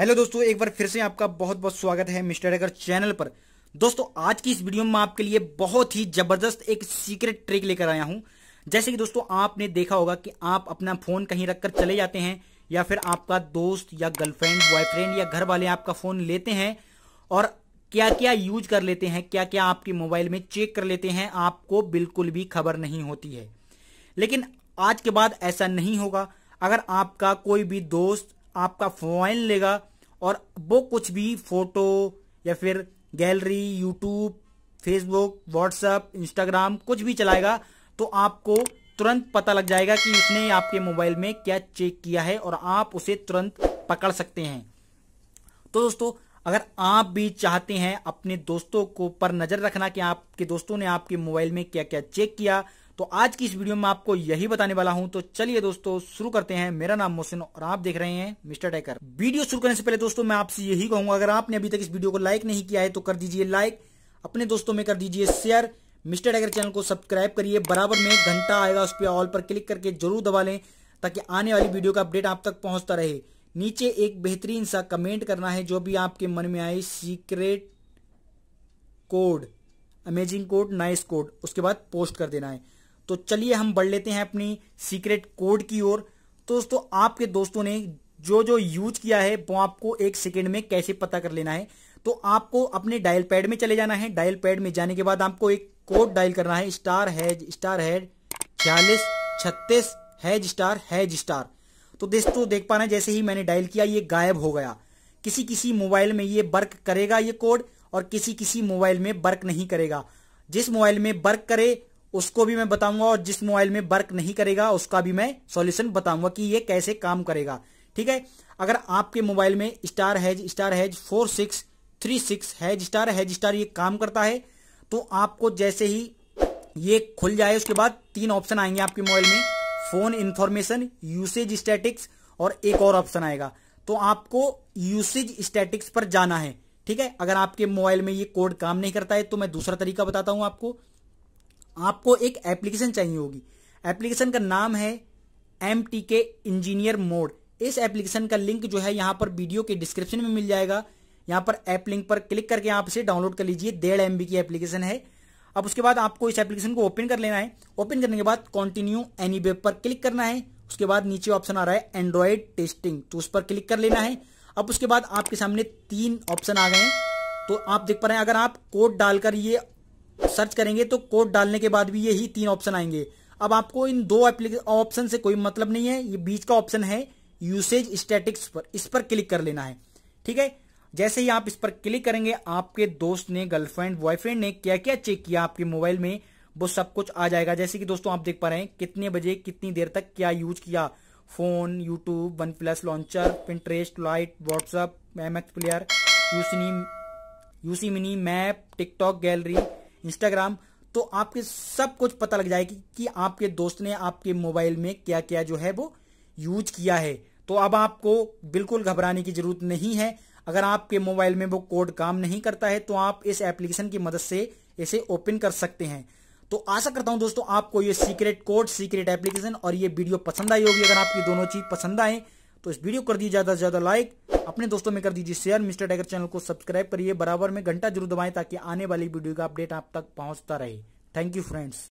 hello दोस्तों एक बार फिर से आपका बहुत बहुत स्वागत है मिस्टर एगर चैनल पर दोस्तों आज की इस वीडियो में आपके लिए बहुत ही जबरदस्त एक सीक्रेट ट्रिक लेकर आया हूं जैसे कि दोस्तों आपने देखा होगा कि आप अपना फोन कहीं रखकर चले जाते हैं या फिर आपका दोस्त या गर्लफ्रेंड बॉयफ्रेंड या घर वाले आपका फोन लेते हैं और क्या क्या यूज कर लेते हैं क्या क्या आपके मोबाइल में चेक कर लेते हैं आपको बिल्कुल भी खबर नहीं होती है लेकिन आज के बाद ऐसा नहीं होगा अगर आपका कोई भी दोस्त आपका फोन लेगा और वो कुछ भी फोटो या फिर gallery YouTube Facebook WhatsApp Instagram कुछ भी चलाएगा तो आपको तुरंत पता लग जाएगा कि इसने आपके मोबाइल में क्या चेक किया है और आप उसे तुरंत पकड़ सकते हैं तो दोस्तों अगर आप भी चाहते हैं अपने दोस्तों को पर नजर रखना कि आपके दोस्तों ने आपके मोबाइल में क्या क्या चेक किया तो आज की इस वीडियो में आपको यही बताने वाला हूं तो चलिए दोस्तों शुरू करते हैं मेरा नाम मोहसिन और आप देख रहे हैं मिस्टर टैकर वीडियो शुरू करने से पहले दोस्तों मैं आपसे यही कहूंगा अगर आपने अभी तक इस वीडियो को लाइक नहीं किया है तो कर दीजिए लाइक अपने दोस्तों में कर दीजिए शेयर मिस्टर टेकर चैनल को सब्सक्राइब करिए बराबर में घंटा आएगा उस पर ऑल पर क्लिक करके जरूर दबा लें ताकि आने वाली वीडियो का अपडेट आप तक पहुंचता रहे नीचे एक बेहतरीन सा कमेंट करना है जो भी आपके मन में आए secret code amazing code nice code उसके बाद पोस्ट कर देना है तो चलिए हम बढ़ लेते हैं अपनी सीक्रेट कोड की ओर तो दोस्तों आपके दोस्तों ने जो जो यूज किया है वो आपको एक सेकेंड में कैसे पता कर लेना है तो आपको अपने डायल पैड में चले जाना है डायल पैड में जाने के बाद आपको एक कोड डायल करना है स्टार हैज स्टार हैज छियालीस छत्तीस हैज स्टार हैज स्टार तो दोस्तों देख पाना जैसे ही मैंने डायल किया ये गायब हो गया किसी किसी मोबाइल में ये वर्क करेगा ये कोड और किसी किसी मोबाइल में वर्क नहीं करेगा जिस मोबाइल में वर्क करे उसको भी मैं बताऊंगा और जिस मोबाइल में वर्क नहीं करेगा उसका भी मैं सॉल्यूशन बताऊंगा कि ये कैसे काम करेगा ठीक है अगर आपके मोबाइल में star hash star hash four six three six hash star hash star ये काम करता है तो आपको जैसे ही ये खुल जाए उसके बाद तीन ऑप्शन आएंगे आपके मोबाइल में फोन इन्फॉर्मेशन यूसेज स्टैटिक्स और एक और ऑप्शन आएगा तो आपको यूसेज स्टैटिक्स पर जाना है ठीक है अगर आपके मोबाइल में ये कोड काम नहीं करता है तो मैं दूसरा तरीका बताता हूं आपको आपको एक एप्लीकेशन चाहिए होगी एप्लीकेशन का नाम है M T K engineer mode इस एप्लीकेशन का लिंक जो है यहाँ पर वीडियो के डिस्क्रिप्शन में मिल जाएगा यहाँ पर ऐप लिंक पर क्लिक करके आप इसे डाउनलोड कर लीजिए डेढ़ एम की एप्लीकेशन है अब उसके बाद आपको इस एप्लीकेशन को ओपन कर लेना है ओपन करने के बाद कंटिन्यू एनी वेब पर क्लिक करना है उसके बाद नीचे ऑप्शन आ रहा है एंड्रॉयड टेस्टिंग तो उस पर क्लिक कर लेना है अब उसके बाद आपके सामने तीन ऑप्शन आ गए हैं तो आप देख पा रहे हैं अगर आप कोड डालकर ये सर्च करेंगे तो कोड डालने के बाद भी यही तीन ऑप्शन आएंगे अब आपको इन दो ऑप्शन से कोई मतलब नहीं है ये बीच का ऑप्शन है यूसेज स्टेटिक्स पर इस पर क्लिक कर लेना है ठीक है जैसे ही आप इस पर क्लिक करेंगे आपके दोस्त ने गर्लफ्रेंड बॉयफ्रेंड ने क्या क्या चेक किया आपके मोबाइल में वो सब कुछ आ जाएगा जैसे कि दोस्तों आप देख पा रहे हैं कितने बजे कितनी देर तक क्या यूज किया phone YouTube OnePlus launcher Pinterest lite WhatsApp M player यूसनी UC mini map TikTok gallery Instagram तो आपके सब कुछ पता लग जाएगी कि आपके दोस्त ने आपके मोबाइल में क्या क्या जो है वो यूज किया है तो अब आपको बिल्कुल घबराने की जरूरत नहीं है अगर आपके मोबाइल में वो कोड काम नहीं करता है तो आप इस एप्लीकेशन की मदद से इसे ओपन कर सकते हैं तो आशा करता हूं दोस्तों आपको ये सीक्रेट कोड सीक्रेट एप्लीकेशन और ये वीडियो पसंद आई होगी अगर आपकी दोनों चीज पसंद आए तो इस वीडियो कर दीजिए ज़्यादा से ज़्यादा लाइक अपने दोस्तों में कर दीजिए शेयर मिस्टर टाइगर चैनल को सब्सक्राइब करिए बराबर में घंटा जरूर दबाएं ताकि आने वाली वीडियो का अपडेट आप तक पहुंचता रहे थैंक यू फ्रेंड्स